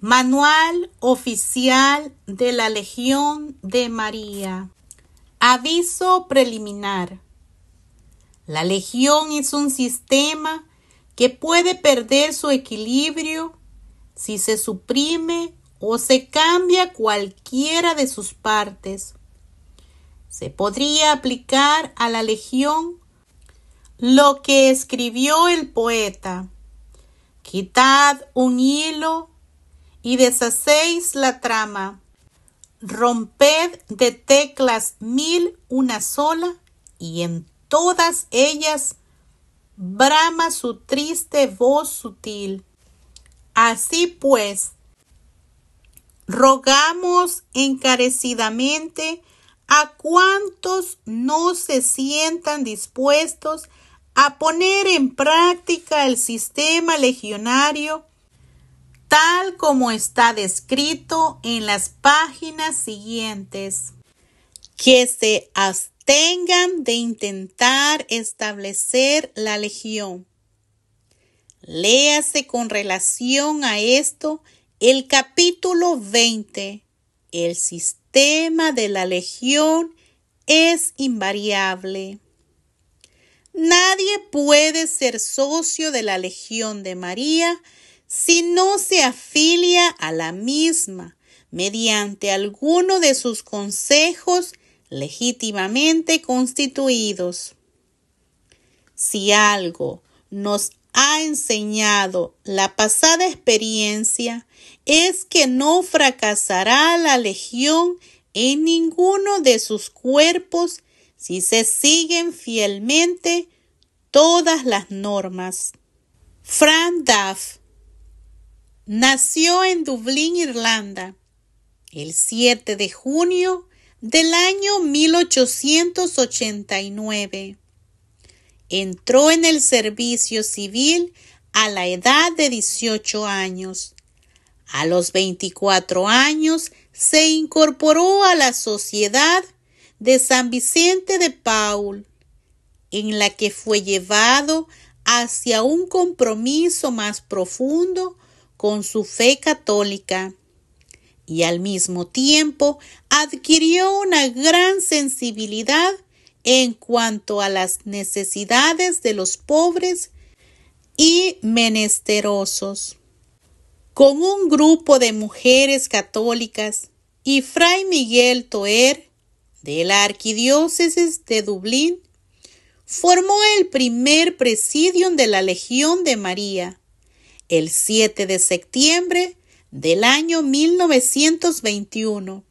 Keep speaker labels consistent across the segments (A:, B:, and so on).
A: Manual oficial de la Legión de María. Aviso preliminar. La Legión es un sistema que puede perder su equilibrio si se suprime o se cambia cualquiera de sus partes. Se podría aplicar a la Legión lo que escribió el poeta. Quitad un hilo y deshacéis la trama. Romped de teclas mil una sola, y en todas ellas brama su triste voz sutil. Así pues, rogamos encarecidamente a cuantos no se sientan dispuestos a poner en práctica el sistema legionario tal como está descrito en las páginas siguientes, que se abstengan de intentar establecer la legión. Léase con relación a esto el capítulo 20. El sistema de la legión es invariable. Nadie puede ser socio de la Legión de María si no se afilia a la misma mediante alguno de sus consejos legítimamente constituidos. Si algo nos ha enseñado la pasada experiencia es que no fracasará la legión en ninguno de sus cuerpos si se siguen fielmente todas las normas. Fran Duff Nació en Dublín, Irlanda, el 7 de junio del año 1889. Entró en el servicio civil a la edad de 18 años. A los 24 años se incorporó a la Sociedad de San Vicente de Paul, en la que fue llevado hacia un compromiso más profundo con su fe católica y al mismo tiempo adquirió una gran sensibilidad en cuanto a las necesidades de los pobres y menesterosos. Con un grupo de mujeres católicas y Fray Miguel Toer de la Arquidiócesis de Dublín, formó el primer presidium de la Legión de María, el 7 de septiembre del año 1921.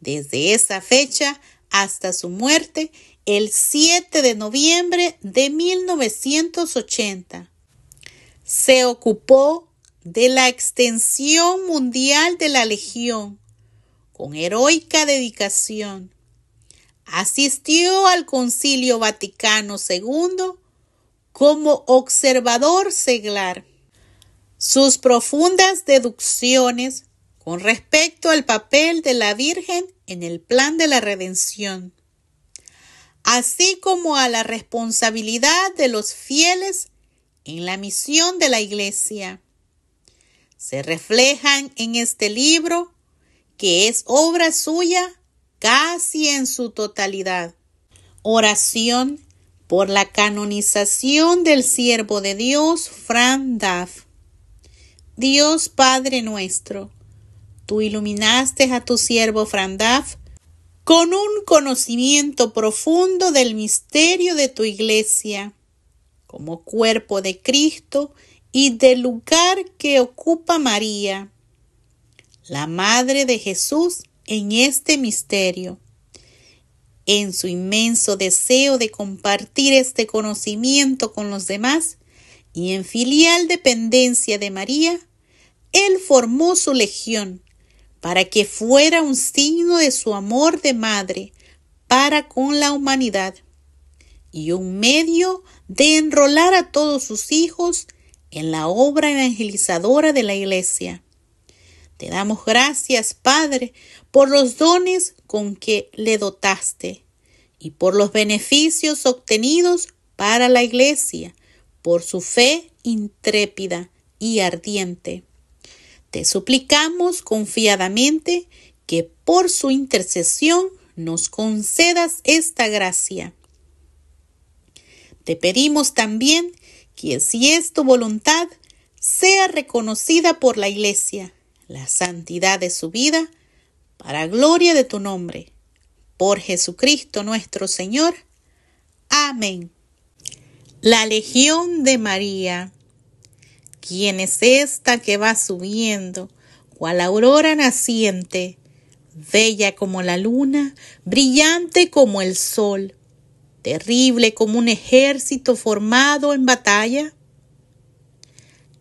A: Desde esa fecha hasta su muerte el 7 de noviembre de 1980. Se ocupó de la extensión mundial de la Legión con heroica dedicación. Asistió al Concilio Vaticano II como observador seglar sus profundas deducciones con respecto al papel de la Virgen en el plan de la redención, así como a la responsabilidad de los fieles en la misión de la Iglesia. Se reflejan en este libro, que es obra suya casi en su totalidad. Oración por la canonización del siervo de Dios, Fran Duff. Dios Padre nuestro, tú iluminaste a tu siervo Frandaf con un conocimiento profundo del misterio de tu iglesia, como cuerpo de Cristo y del lugar que ocupa María, la Madre de Jesús en este misterio. En su inmenso deseo de compartir este conocimiento con los demás y en filial dependencia de María, él formó su legión para que fuera un signo de su amor de madre para con la humanidad y un medio de enrolar a todos sus hijos en la obra evangelizadora de la Iglesia. Te damos gracias, Padre, por los dones con que le dotaste y por los beneficios obtenidos para la Iglesia, por su fe intrépida y ardiente te suplicamos confiadamente que por su intercesión nos concedas esta gracia. Te pedimos también que si es tu voluntad, sea reconocida por la Iglesia, la santidad de su vida, para gloria de tu nombre. Por Jesucristo nuestro Señor. Amén. La Legión de María. ¿Quién es esta que va subiendo, cual aurora naciente, bella como la luna, brillante como el sol, terrible como un ejército formado en batalla?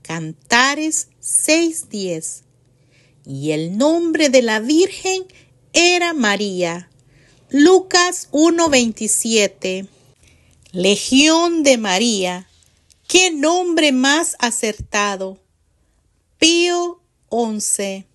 A: Cantares 6:10. Y el nombre de la Virgen era María. Lucas 1:27. Legión de María ¿Qué nombre más acertado? Pío once.